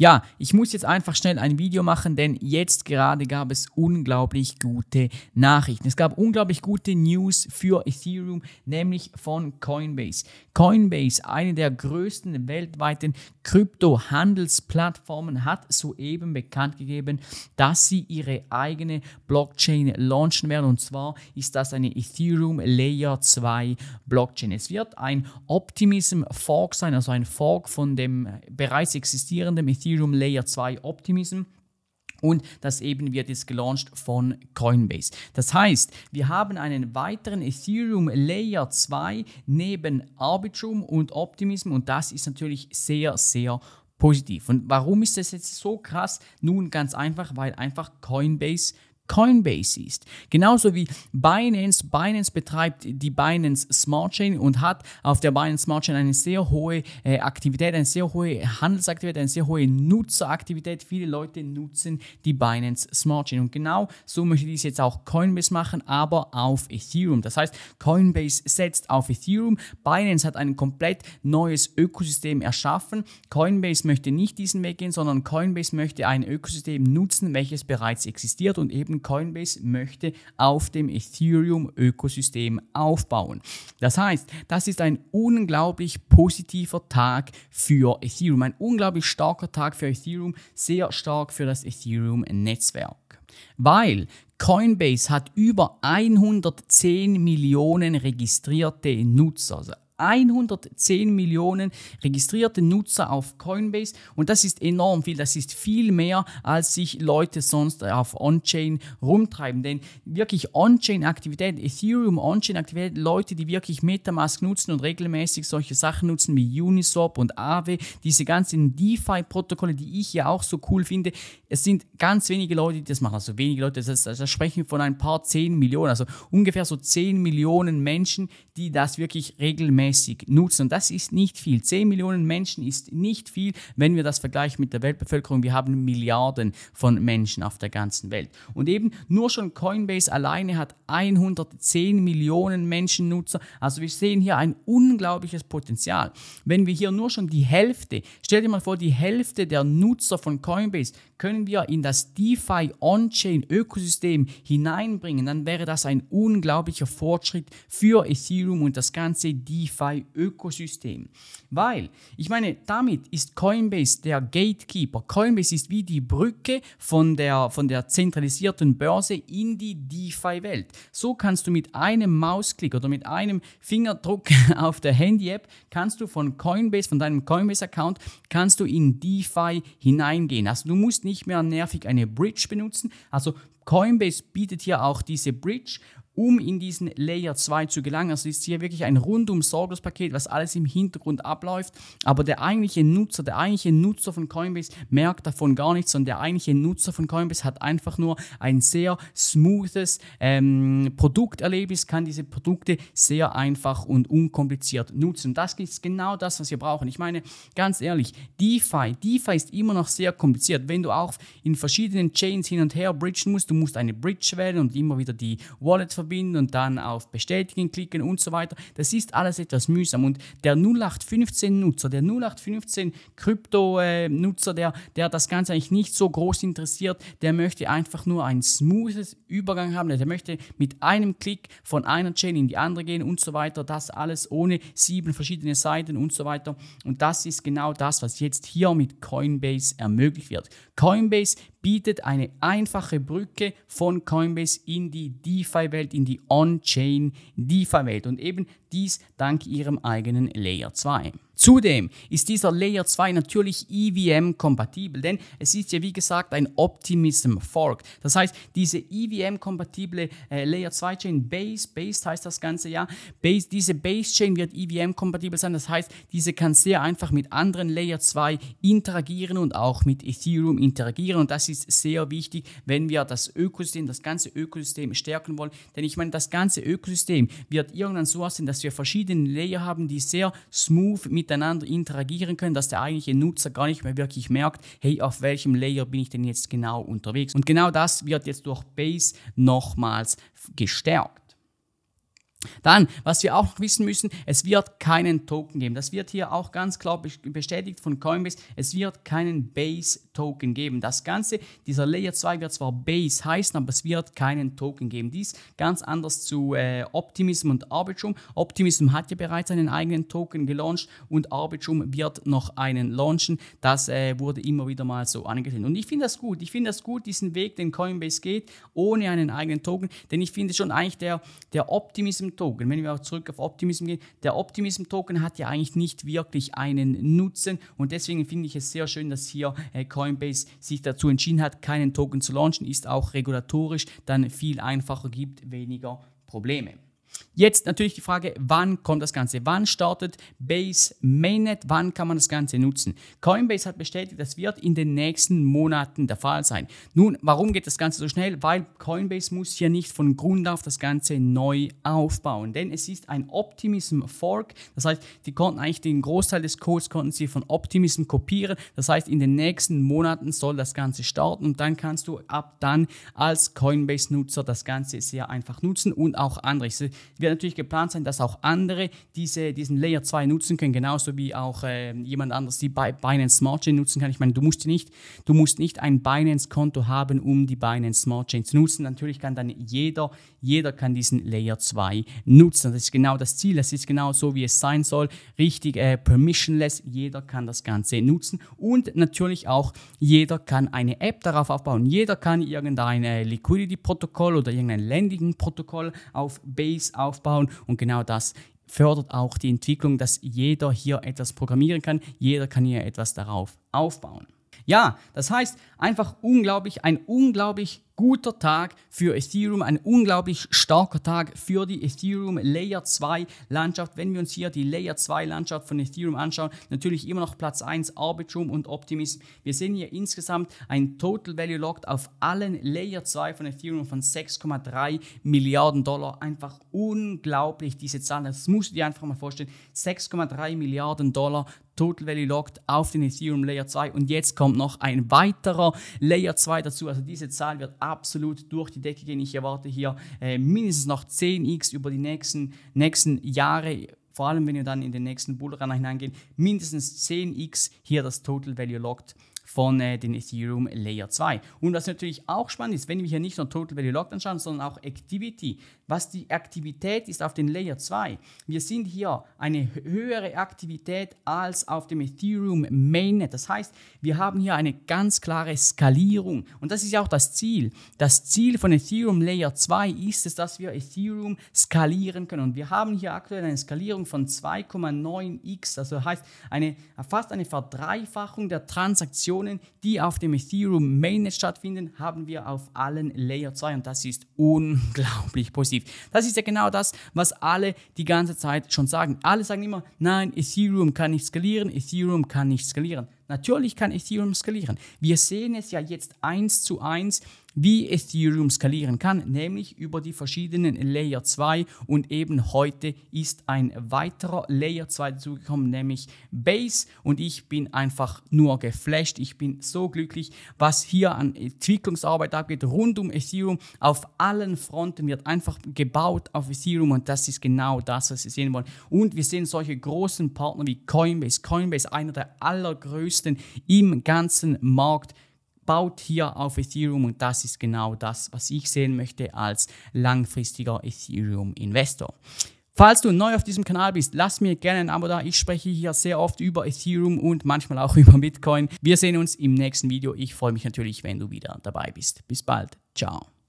Ja, ich muss jetzt einfach schnell ein Video machen, denn jetzt gerade gab es unglaublich gute Nachrichten. Es gab unglaublich gute News für Ethereum, nämlich von Coinbase. Coinbase, eine der größten weltweiten Krypto-Handelsplattformen, hat soeben bekannt gegeben, dass sie ihre eigene Blockchain launchen werden. Und zwar ist das eine Ethereum Layer 2 Blockchain. Es wird ein Optimism Fork sein, also ein Fork von dem bereits existierenden Ethereum Ethereum Layer 2 Optimism. Und das eben wird jetzt gelauncht von Coinbase. Das heißt, wir haben einen weiteren Ethereum Layer 2 neben Arbitrum und Optimism und das ist natürlich sehr, sehr positiv. Und warum ist das jetzt so krass? Nun ganz einfach, weil einfach Coinbase Coinbase ist. Genauso wie Binance. Binance betreibt die Binance Smart Chain und hat auf der Binance Smart Chain eine sehr hohe äh, Aktivität, eine sehr hohe Handelsaktivität, eine sehr hohe Nutzeraktivität. Viele Leute nutzen die Binance Smart Chain. Und genau so möchte dies jetzt auch Coinbase machen, aber auf Ethereum. Das heißt, Coinbase setzt auf Ethereum. Binance hat ein komplett neues Ökosystem erschaffen. Coinbase möchte nicht diesen Weg gehen, sondern Coinbase möchte ein Ökosystem nutzen, welches bereits existiert und eben Coinbase möchte auf dem Ethereum-Ökosystem aufbauen. Das heißt, das ist ein unglaublich positiver Tag für Ethereum, ein unglaublich starker Tag für Ethereum, sehr stark für das Ethereum-Netzwerk. Weil Coinbase hat über 110 Millionen registrierte Nutzer, also 110 Millionen registrierte Nutzer auf Coinbase und das ist enorm viel. Das ist viel mehr, als sich Leute sonst äh, auf On-Chain rumtreiben. Denn wirklich On-Chain-Aktivität, Ethereum On-Chain-Aktivität, Leute, die wirklich Metamask nutzen und regelmäßig solche Sachen nutzen wie Uniswap und Aave, diese ganzen DeFi-Protokolle, die ich ja auch so cool finde, es sind ganz wenige Leute, die das machen. Also wenige Leute, das, das, das sprechen von ein paar 10 Millionen, also ungefähr so 10 Millionen Menschen, die das wirklich regelmäßig regelmäßig nutzen. Und das ist nicht viel. 10 Millionen Menschen ist nicht viel, wenn wir das vergleichen mit der Weltbevölkerung. Wir haben Milliarden von Menschen auf der ganzen Welt. Und eben nur schon Coinbase alleine hat 110 Millionen Menschen Nutzer. Also wir sehen hier ein unglaubliches Potenzial. Wenn wir hier nur schon die Hälfte, stell dir mal vor, die Hälfte der Nutzer von Coinbase können wir in das DeFi On-Chain Ökosystem hineinbringen, dann wäre das ein unglaublicher Fortschritt für Ethereum und das ganze DeFi. DeFi-Ökosystem. Weil, ich meine, damit ist Coinbase der Gatekeeper. Coinbase ist wie die Brücke von der, von der zentralisierten Börse in die DeFi-Welt. So kannst du mit einem Mausklick oder mit einem Fingerdruck auf der Handy-App, kannst du von Coinbase, von deinem Coinbase-Account, kannst du in DeFi hineingehen. Also du musst nicht mehr nervig eine Bridge benutzen. Also Coinbase bietet hier auch diese Bridge um in diesen Layer 2 zu gelangen. Also ist hier wirklich ein rundum sorglos Paket, was alles im Hintergrund abläuft, aber der eigentliche Nutzer, der eigentliche Nutzer von Coinbase merkt davon gar nichts, sondern der eigentliche Nutzer von Coinbase hat einfach nur ein sehr smoothes ähm, Produkterlebnis, kann diese Produkte sehr einfach und unkompliziert nutzen. Das ist genau das, was wir brauchen. Ich meine, ganz ehrlich, DeFi, DeFi ist immer noch sehr kompliziert. Wenn du auch in verschiedenen Chains hin und her bridgen musst, du musst eine Bridge wählen und immer wieder die Wallet verbinden, verbinden und dann auf Bestätigen klicken und so weiter. Das ist alles etwas mühsam. Und der 0815-Nutzer, der 0815-Krypto-Nutzer, äh, der, der das Ganze eigentlich nicht so groß interessiert, der möchte einfach nur ein smoothes Übergang haben. Der möchte mit einem Klick von einer Chain in die andere gehen und so weiter. Das alles ohne sieben verschiedene Seiten und so weiter. Und das ist genau das, was jetzt hier mit Coinbase ermöglicht wird. Coinbase bietet eine einfache Brücke von Coinbase in die DeFi-Welt, in die On-Chain DeFi-Welt und eben dies dank ihrem eigenen Layer 2. Zudem ist dieser Layer 2 natürlich EVM-kompatibel, denn es ist ja wie gesagt ein Optimism Fork. Das heißt, diese EVM-kompatible äh, Layer 2 Chain Base, Base heißt das Ganze ja, Base, diese Base Chain wird EVM-kompatibel sein. Das heißt, diese kann sehr einfach mit anderen Layer 2 interagieren und auch mit Ethereum interagieren. Und das ist sehr wichtig, wenn wir das Ökosystem, das ganze Ökosystem stärken wollen. Denn ich meine, das ganze Ökosystem wird irgendwann so aussehen, dass wir verschiedene Layer haben, die sehr smooth mit miteinander interagieren können, dass der eigentliche Nutzer gar nicht mehr wirklich merkt, hey, auf welchem Layer bin ich denn jetzt genau unterwegs. Und genau das wird jetzt durch Base nochmals gestärkt. Dann, was wir auch noch wissen müssen, es wird keinen Token geben. Das wird hier auch ganz klar bestätigt von Coinbase. Es wird keinen Base token Token geben. Das Ganze, dieser Layer 2 wird zwar Base heißen, aber es wird keinen Token geben. Dies ganz anders zu äh, Optimism und Arbitrum. Optimism hat ja bereits einen eigenen Token gelauncht und Arbitrum wird noch einen launchen. Das äh, wurde immer wieder mal so angesehen. Und ich finde das gut. Ich finde das gut, diesen Weg, den Coinbase geht, ohne einen eigenen Token. Denn ich finde schon eigentlich der, der Optimism-Token, wenn wir auch zurück auf Optimism gehen, der Optimism-Token hat ja eigentlich nicht wirklich einen Nutzen. Und deswegen finde ich es sehr schön, dass hier äh, Coinbase Coinbase sich dazu entschieden hat, keinen Token zu launchen, ist auch regulatorisch dann viel einfacher, gibt weniger Probleme. Jetzt natürlich die Frage, wann kommt das Ganze? Wann startet Base Mainnet? Wann kann man das Ganze nutzen? Coinbase hat bestätigt, das wird in den nächsten Monaten der Fall sein. Nun, warum geht das Ganze so schnell? Weil Coinbase muss hier nicht von Grund auf das Ganze neu aufbauen, denn es ist ein Optimism Fork. Das heißt, die konnten eigentlich den Großteil des Codes konnten sie von Optimism kopieren. Das heißt, in den nächsten Monaten soll das Ganze starten und dann kannst du ab dann als Coinbase-Nutzer das Ganze sehr einfach nutzen und auch andere wird natürlich geplant sein, dass auch andere diese, diesen Layer 2 nutzen können, genauso wie auch äh, jemand anders die Binance Smart Chain nutzen kann. Ich meine, du musst nicht, du musst nicht ein Binance-Konto haben, um die Binance Smart Chain zu nutzen. Natürlich kann dann jeder, jeder kann diesen Layer 2 nutzen. Das ist genau das Ziel. Das ist genau so, wie es sein soll. Richtig äh, permissionless. Jeder kann das Ganze nutzen. Und natürlich auch jeder kann eine App darauf aufbauen. Jeder kann irgendein äh, Liquidity-Protokoll oder irgendein Landing-Protokoll auf Base aufbauen und genau das fördert auch die Entwicklung, dass jeder hier etwas programmieren kann, jeder kann hier etwas darauf aufbauen. Ja, das heißt einfach unglaublich, ein unglaublich guter Tag für Ethereum, ein unglaublich starker Tag für die Ethereum Layer 2 Landschaft. Wenn wir uns hier die Layer 2 Landschaft von Ethereum anschauen, natürlich immer noch Platz 1 Arbitrum und Optimism. Wir sehen hier insgesamt ein Total Value Locked auf allen Layer 2 von Ethereum von 6,3 Milliarden Dollar. Einfach unglaublich diese Zahl. Das musst du dir einfach mal vorstellen. 6,3 Milliarden Dollar Total Value Locked auf den Ethereum Layer 2 und jetzt kommt noch ein weiterer Layer 2 dazu. Also diese Zahl wird absolut durch die Decke gehen. Ich erwarte hier äh, mindestens noch 10x über die nächsten, nächsten Jahre vor allem wenn wir dann in den nächsten Bullrunner hineingehen, mindestens 10x hier das Total Value Locked von äh, den Ethereum Layer 2. Und was natürlich auch spannend ist, wenn wir hier nicht nur Total Value Locked anschauen, sondern auch Activity. Was die Aktivität ist auf den Layer 2. Wir sind hier eine höhere Aktivität als auf dem Ethereum Mainnet. Das heißt, wir haben hier eine ganz klare Skalierung. Und das ist ja auch das Ziel. Das Ziel von Ethereum Layer 2 ist es, dass wir Ethereum skalieren können. Und wir haben hier aktuell eine Skalierung von 2,9x. Also heißt eine, fast eine Verdreifachung der Transaktionen Transaktionen, die auf dem Ethereum Mainnet stattfinden, haben wir auf allen Layer 2 und das ist unglaublich positiv. Das ist ja genau das, was alle die ganze Zeit schon sagen. Alle sagen immer, nein, Ethereum kann nicht skalieren, Ethereum kann nicht skalieren. Natürlich kann Ethereum skalieren. Wir sehen es ja jetzt eins zu eins, wie Ethereum skalieren kann, nämlich über die verschiedenen Layer 2 und eben heute ist ein weiterer Layer 2 dazugekommen, nämlich Base und ich bin einfach nur geflasht. Ich bin so glücklich, was hier an Entwicklungsarbeit abgeht rund um Ethereum. Auf allen Fronten wird einfach gebaut auf Ethereum und das ist genau das, was Sie sehen wollen. Und wir sehen solche großen Partner wie Coinbase. Coinbase, einer der allergrößten Verlusten im ganzen Markt baut hier auf Ethereum und das ist genau das, was ich sehen möchte als langfristiger Ethereum-Investor. Falls du neu auf diesem Kanal bist, lass mir gerne ein Abo da. Ich spreche hier sehr oft über Ethereum und manchmal auch über Bitcoin. Wir sehen uns im nächsten Video. Ich freue mich natürlich, wenn du wieder dabei bist. Bis bald. Ciao.